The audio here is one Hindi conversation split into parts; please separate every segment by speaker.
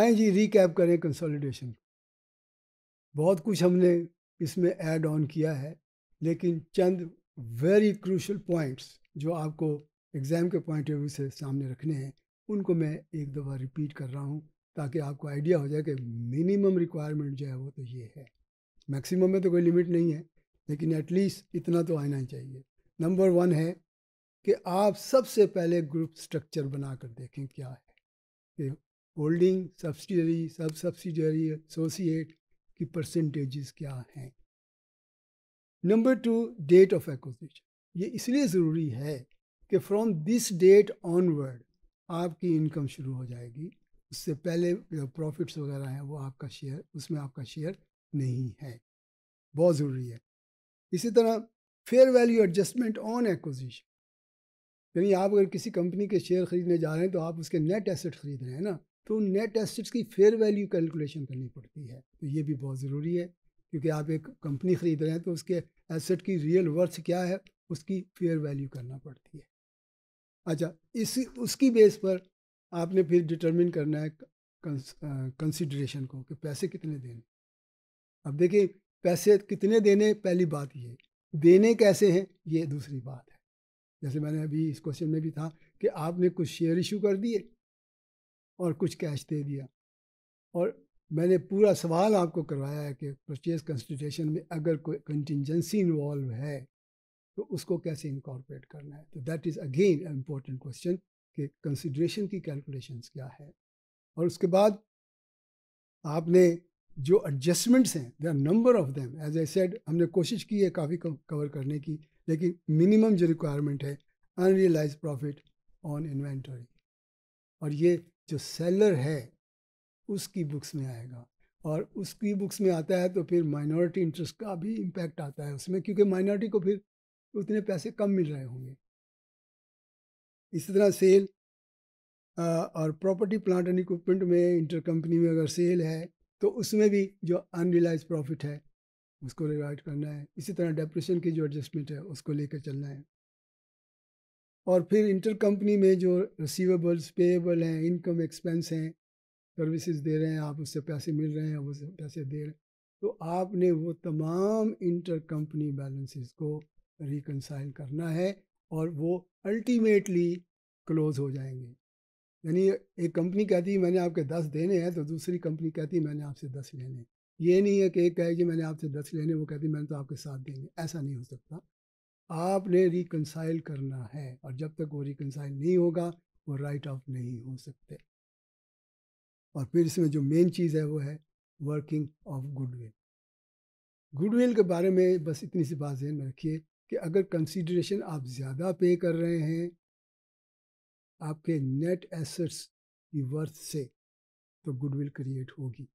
Speaker 1: आए जी रिकैप करें कंसोलिडेशन बहुत कुछ हमने इसमें ऐड ऑन किया है लेकिन चंद वेरी क्रूशल पॉइंट्स जो आपको एग्ज़ाम के पॉइंट ऑफ व्यू से सामने रखने हैं उनको मैं एक दफ़ा रिपीट कर रहा हूँ ताकि आपको आइडिया हो जाए कि मिनिमम रिक्वायरमेंट जो है वो तो ये है मैक्सिमम में तो कोई लिमिट नहीं है लेकिन एटलीस्ट इतना तो आना ही चाहिए नंबर वन है कि आप सबसे पहले ग्रुप स्ट्रक्चर बना कर देखें क्या है कि holding subsidiary sub subsidiary associate की परसेंटेजेस क्या हैं number two date of acquisition ये इसलिए ज़रूरी है कि फ्रॉम दिस डेट ऑनवर्ड आपकी इनकम शुरू हो जाएगी उससे पहले जो प्रॉफिट्स वगैरह हैं वो आपका शेयर उसमें आपका शेयर नहीं है बहुत ज़रूरी है इसी तरह fair value adjustment on acquisition यानी आप अगर किसी कंपनी के शेयर खरीदने जा रहे हैं तो आप उसके नेट एसेट खरीद रहे हैं ना तो नेट एसेट्स की फेयर वैल्यू कैलकुलेशन करनी पड़ती है तो ये भी बहुत ज़रूरी है क्योंकि आप एक कंपनी ख़रीद रहे हैं तो उसके एसेट की रियल वर्थ क्या है उसकी फेयर वैल्यू करना पड़ती है अच्छा इस उसकी बेस पर आपने फिर डिटरमिन करना है कंसिड्रेशन को कि पैसे कितने देने अब देखिए पैसे कितने देने पहली बात ये देने कैसे हैं ये दूसरी बात है जैसे मैंने अभी इस क्वेश्चन में भी था कि आपने कुछ शेयर इशू कर दिए और कुछ कैश दे दिया और मैंने पूरा सवाल आपको करवाया है कि परचेज कंस्टिट्यूशन में अगर कोई कंटिजेंसी इन्वॉल्व है तो उसको कैसे इनकॉर्पोरेट करना है तो that is again important question कि कंसिड्रेशन की कैलकुलेशन क्या है और उसके बाद आपने जो एडजस्टमेंट्स हैं they are number of them as a said हमने कोशिश की है काफ़ी कवर करने की लेकिन मिनिमम जो रिक्वायरमेंट है अनरियलाइज प्रॉफिट ऑन इन्वेंटरी और ये जो सेलर है उसकी बुक्स में आएगा और उसकी बुक्स में आता है तो फिर माइनॉरिटी इंटरेस्ट का भी इम्पैक्ट आता है उसमें क्योंकि माइनॉरिटी को फिर उतने पैसे कम मिल रहे होंगे इसी तरह सेल और प्रॉपर्टी प्लांट एंड इक्विपमेंट में इंटर कंपनी में अगर सेल है तो उसमें भी जो अनरिलाइज प्रॉफिट है उसको रिवाइड करना है इसी तरह डिप्रेशन की जो एडजस्टमेंट है उसको लेकर चलना है और फिर इंटर कंपनी में जो रिसीवेबल्स पेएबल हैं इनकम एक्सपेंस हैं सर्विसेज दे रहे हैं आप उससे पैसे मिल रहे हैं उससे पैसे दे रहे हैं तो आपने वो तमाम इंटर कंपनी बैलेंसेस को रिकनसाइल करना है और वो अल्टीमेटली क्लोज हो जाएंगे यानी एक कंपनी कहती है मैंने आपके दस देने हैं तो दूसरी कंपनी कहती है मैंने आपसे दस लेने ये नहीं है कि एक कहे कि मैंने आपसे दस लेने वो कहती मैंने तो आपके साथ देने ऐसा नहीं हो सकता आपने रिकनसाइल करना है और जब तक वो रिकनसाइल नहीं होगा वो राइट ऑफ नहीं हो सकते और फिर इसमें जो मेन चीज़ है वो है वर्किंग ऑफ गुडविल गुडविल के बारे में बस इतनी सी बात जहन में रखिए कि अगर कंसीडरेशन आप ज़्यादा पे कर रहे हैं आपके नेट एसेट्स की वर्थ से तो गुडविल क्रिएट होगी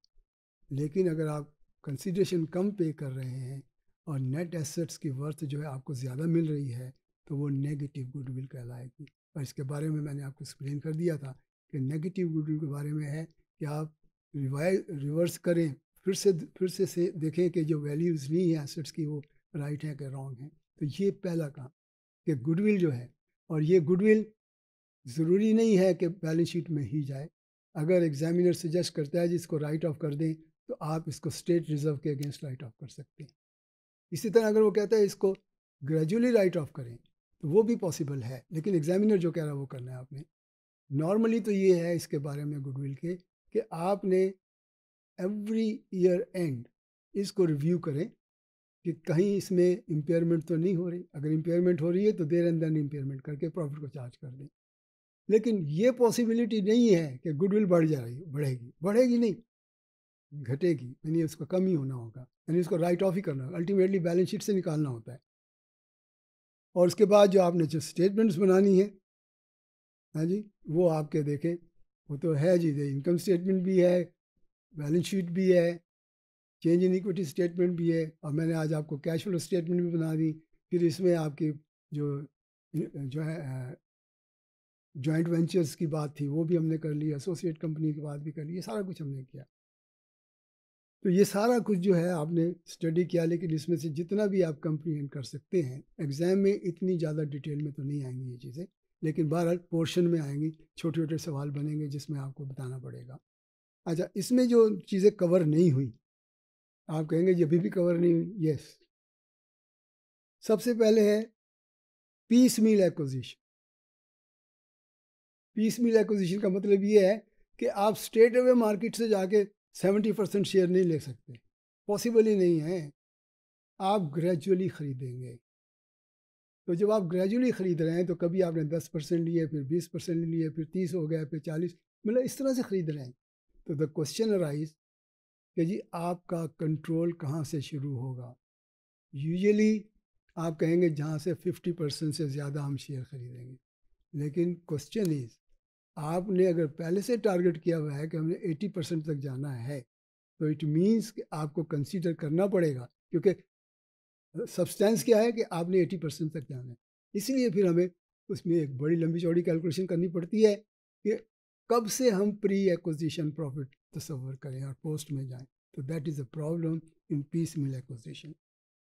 Speaker 1: लेकिन अगर आप कंसीडरेशन कम पे कर रहे हैं और नेट एसेट्स की वर्थ जो है आपको ज़्यादा मिल रही है तो वो नेगेटिव गुडविल कहलाएगी और इसके बारे में मैंने आपको एक्सप्लेन कर दिया था कि नेगेटिव गुडविल के बारे में है कि आप रिवाइ रिवर्स करें फिर से फिर से, से देखें कि जो वैल्यूज़ ली हैं एसेट्स की वो राइट हैं कि रॉन्ग हैं तो ये पहला काम कि गुडविल जो है और ये गुडविल ज़रूरी नहीं है कि बैलेंस शीट में ही जाए अगर एग्जामिनर सजेस्ट करता है जिसको राइट ऑफ कर दें तो आप इसको स्टेट रिजर्व के अगेंस्ट राइट ऑफ कर सकते हैं इसी तरह अगर वो कहता है इसको ग्रेजुअली राइट ऑफ करें तो वो भी पॉसिबल है लेकिन एग्जामिनर जो कह रहा है वो करना है आपने नॉर्मली तो ये है इसके बारे में गुडविल के कि आपने एवरी ईयर एंड इसको रिव्यू करें कि कहीं इसमें इम्पेयरमेंट तो नहीं हो रही अगर इम्पेयरमेंट हो रही है तो देर अंदर इम्पेयरमेंट करके प्रॉफिट को चार्ज कर दें लेकिन ये पॉसिबिलिटी नहीं है कि गुडविल बढ़ जा रही बढ़ेगी बढ़ेगी नहीं घटेगी यानी उसका कम ही होना होगा यानी उसको राइट ऑफ ही करना होगा अल्टीमेटली बैलेंस शीट से निकालना होता है और उसके बाद जो आपने जो स्टेटमेंट्स बनानी है हाँ जी वो आपके देखें वो तो है जी इनकम स्टेटमेंट भी है बैलेंस शीट भी है चेंज इन इक्विटी स्टेटमेंट भी है और मैंने आज आपको कैश फ्लो स्टेटमेंट भी बना दी फिर इसमें आपकी जो जो है जॉइंट वेंचर्स की बात थी वो भी हमने कर ली एसोसिएट कंपनी की बात भी कर ली ये सारा कुछ हमने किया तो ये सारा कुछ जो है आपने स्टडी किया लेकिन इसमें से जितना भी आप कंप्रीहेंड कर सकते हैं एग्ज़ाम में इतनी ज़्यादा डिटेल में तो नहीं आएंगी ये चीज़ें लेकिन बारह पोर्शन में आएंगी छोटे छोटे सवाल बनेंगे जिसमें आपको बताना पड़ेगा अच्छा इसमें जो चीज़ें कवर नहीं हुई आप कहेंगे ये अभी भी कवर नहीं हुई यस सबसे पहले है piecemeal acquisition piecemeal acquisition का मतलब ये है कि आप स्टेट अवे मार्केट से जाके सेवेंटी परसेंट शेयर नहीं ले सकते पॉसिबल ही नहीं है आप ग्रेजुअली ख़रीदेंगे तो जब आप ग्रेजुअली ख़रीद रहे हैं तो कभी आपने दस परसेंट लिए फिर बीस परसेंट लिए फिर तीस हो गया फिर चालीस मतलब इस तरह से ख़रीद रहे हैं तो द क्वेश्चन राइज कि जी आपका कंट्रोल कहाँ से शुरू होगा यूजली आप कहेंगे जहाँ से फिफ्टी परसेंट से ज़्यादा हम शेयर ख़रीदेंगे लेकिन क्वेश्चन इज़ आपने अगर पहले से टारगेट किया हुआ है कि हमें 80 परसेंट तक जाना है तो इट मीन्स कि आपको कंसीडर करना पड़ेगा क्योंकि सब्सटेंस क्या है कि आपने 80 परसेंट तक जाना है इसलिए फिर हमें उसमें एक बड़ी लंबी चौड़ी कैलकुलेशन करनी पड़ती है कि कब से हम प्री एक्विजिशन प्रॉफिट तस्वर करें और पोस्ट में जाएं तो that is a problem in piecemeal acquisition